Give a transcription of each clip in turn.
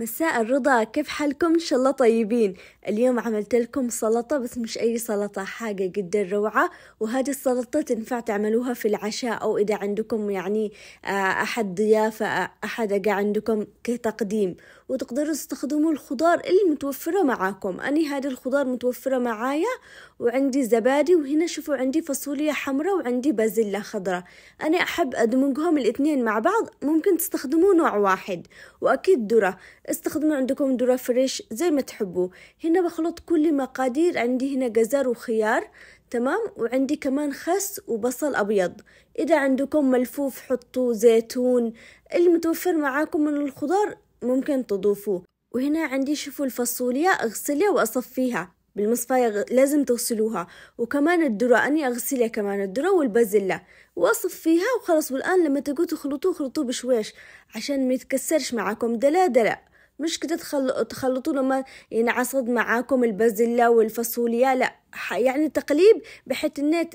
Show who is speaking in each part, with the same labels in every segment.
Speaker 1: مساء الرضا كيف حالكم ان شاء الله طيبين اليوم عملت لكم سلطة بس مش اي سلطة حاجة جدا روعة وهذه السلطة تنفع تعملوها في العشاء او اذا عندكم يعني آه، احد ضيافة آه، احد جاء عندكم كتقديم وتقدروا تستخدموا الخضار اللي متوفرة معاكم أنا هذه الخضار متوفرة معايا وعندي زبادي وهنا شوفوا عندي فاصوليا حمراء وعندي بازلة خضراء أنا أحب أدمجهم الاثنين مع بعض ممكن تستخدموا نوع واحد وأكيد ذرة استخدموا عندكم ذرة فريش زي ما تحبوا هنا بخلط كل مقادير عندي هنا جزر وخيار تمام وعندي كمان خس وبصل أبيض إذا عندكم ملفوف حطوا زيتون المتوفر معاكم من الخضار ممكن تضيفوه وهنا عندي شوفوا الفاصوليا أغسلها وأصفيها بالمصفاية لازم تغسلوها وكمان الذرة أني أغسلها كمان الذرة والبازلة وأصفيها وخلص والآن لما تقول تخلطوه خلطوه بشويش عشان ما يتكسرش معاكم دلا دلا مش كده تخلطوا لما ينعصد معاكم البازلة والفاصوليا لأ يعني تقليب بحيث النت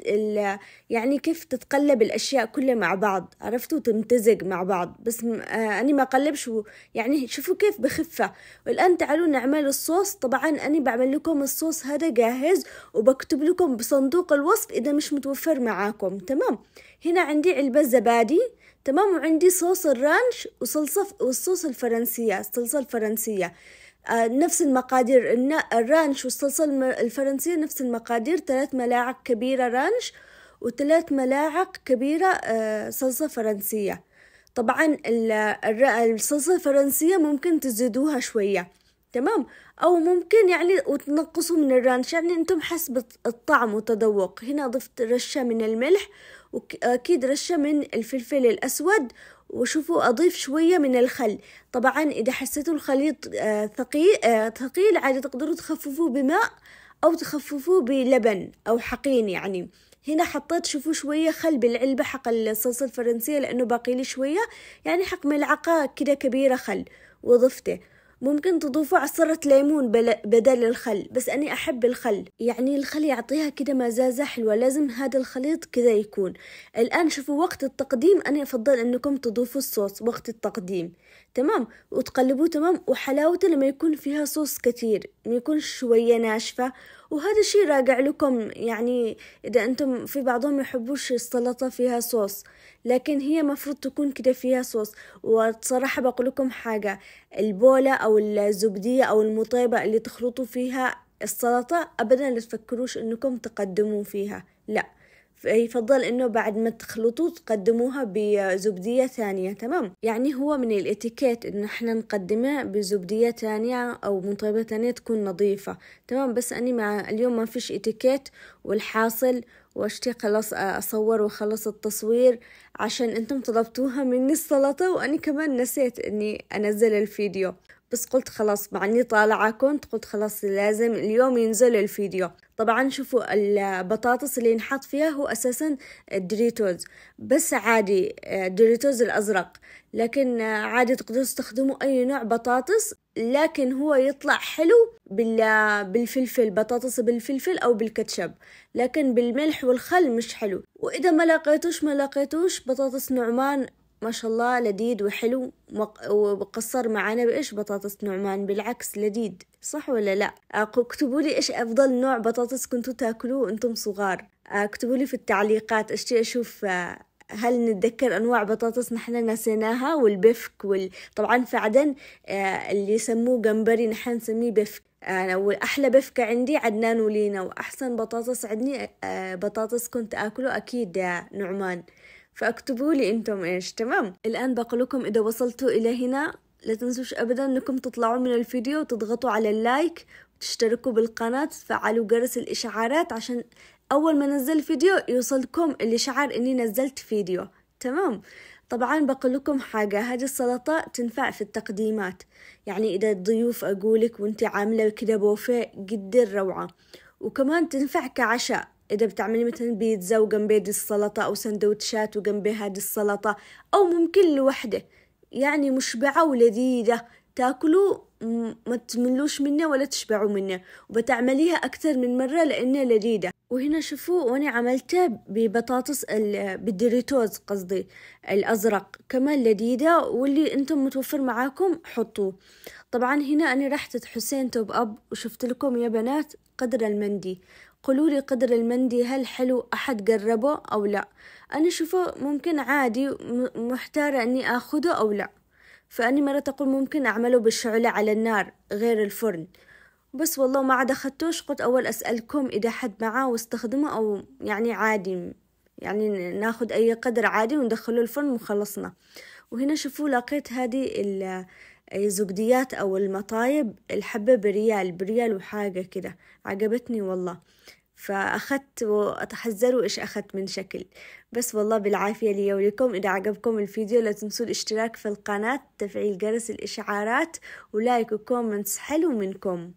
Speaker 1: يعني كيف تتقلب الاشياء كلها مع بعض عرفتوا تمتزج مع بعض بس آه انا ما قلبش يعني شوفوا كيف بخفه والان تعالوا نعمل الصوص طبعا انا بعمل لكم الصوص هذا جاهز وبكتب لكم بصندوق الوصف اذا مش متوفر معاكم تمام هنا عندي علبه زبادي تمام وعندي صوص الرانش وصلصه والصوص الفرنسيه الصلصه الفرنسيه نفس المقادير الرانش والصلصة الفرنسية نفس المقادير ثلاث ملاعق كبيرة رانش وثلاث ملاعق كبيرة آه، صلصة فرنسية طبعا الصلصة الفرنسية ممكن تزيدوها شوية تمام او ممكن يعني وتنقصوا من الرانش يعني انتم حسب الطعم والتذوق هنا ضفت رشه من الملح واكيد رشه من الفلفل الاسود وشوفوا أضيف شوية من الخل طبعا إذا حسيتوا الخليط آه، ثقيل آه، ثقيل عادي تقدروا تخففوه بماء أو تخففوه بلبن أو حقين يعني هنا حطيت شوفوا شوية خل بالعلبة حق الصلصة الفرنسية لأنه باقي لي شوية يعني حق ملعقة كده كبيرة خل وضفته ممكن تضيفوا عصرة ليمون بدل الخل بس أنا أحب الخل يعني الخل يعطيها كده مزازة حلوة لازم هذا الخليط كذا يكون الآن شوفوا وقت التقديم أنا أفضل أنكم تضيفوا الصوص وقت التقديم تمام وتقلبوه تمام وحلاوته لما يكون فيها صوص كتير ما يكون شوية ناشفة وهذا الشيء راجع لكم يعني إذا أنتم في بعضهم يحبوش السلطة فيها صوص لكن هي مفروض تكون كده فيها صوص وصراحة بقول لكم حاجة البولة أو الزبدية أو المطيبة اللي تخلطوا فيها السلطة أبدا لا تفكروش أنكم تقدموا فيها لأ يفضل انه بعد ما تخلطوه تقدموها بزبدية ثانية تمام يعني هو من الاتيكيت انه احنا نقدمه بزبدية ثانية او مطيبة ثانية تكون نظيفة تمام بس اني مع اليوم ما فيش اتيكيت والحاصل واشتي خلاص اصور وخلص التصوير عشان انتم طلبتوها مني السلطة واني كمان نسيت اني انزل الفيديو بس قلت خلاص مع اني طالعة كنت قلت خلاص لازم اليوم ينزل الفيديو طبعا شوفوا البطاطس اللي نحط فيها هو اساسا الدريتوز بس عادي الدريتوز الازرق لكن عادي تقدروا تستخدموا اي نوع بطاطس لكن هو يطلع حلو بالفلفل بطاطس بالفلفل او بالكاتشب لكن بالملح والخل مش حلو واذا ما لقيتوش ما لقيتوش بطاطس نعمان ما شاء الله لذيذ وحلو وقصر معانا بإيش بطاطس نعمان بالعكس لذيذ صح ولا لا آه، اكتبوا لي إيش أفضل نوع بطاطس كنتوا تاكلوه وانتم صغار آه، اكتبوا لي في التعليقات اشتي أشوف آه، هل نتذكر أنواع بطاطس نحن نسيناها والبفك وال... طبعا في عدن اللي يسموه جمبري نحن نسميه بفك أنا وأحلى بفكة عندي عدنان ولينا وأحسن بطاطس عندي بطاطس كنت آكله أكيد نعمان فاكتبوا لي انتم ايش تمام الان بقول لكم اذا وصلتوا الى هنا لا تنسوش ابدا انكم تطلعوا من الفيديو وتضغطوا على اللايك وتشتركوا بالقناة تفعلوا جرس الاشعارات عشان اول ما نزل فيديو يوصلكم الاشعار اني نزلت فيديو تمام طبعا بقول لكم حاجة هذه السلطة تنفع في التقديمات يعني إذا الضيوف أقولك وانت عاملة كده بوفيه جدا روعة وكمان تنفع كعشاء إذا بتعملي مثلا بيتزا وجنبيه دي السلطة أو سندوتشات وجنبيها دي السلطة أو ممكن لوحده يعني مشبعة ولذيذة تاكلوا ما تملوش منه ولا تشبعوا منه وبتعمليها أكثر من مرة لأنها لذيذة وهنا شوفوا وأنا عملتها ببطاطس بالدريتوز قصدي الأزرق كمان لذيذة واللي أنتم متوفر معاكم حطوه طبعا هنا أنا رحت حسين توب أب وشفت لكم يا بنات قدر المندي قولوا لي قدر المندي هل حلو أحد قربه أو لا أنا شوفه ممكن عادي محتارة أني أخذه أو لا فأني مرة تقول ممكن أعمله بالشعلة على النار غير الفرن بس والله ما عاد أخدتوش قلت أول أسألكم إذا حد معاه واستخدمه أو يعني عادي يعني ناخد أي قدر عادي وندخله الفرن وخلصنا وهنا شوفوا لقيت هذه الزقديات أو المطايب الحبة بريال بريال وحاجة كده عجبتني والله فأخذت وأتحذروا إيش أخذت من شكل بس والله بالعافية لي ولكم إذا عجبكم الفيديو لا تنسوا الاشتراك في القناة تفعيل جرس الإشعارات ولايك وكومنتس حلو منكم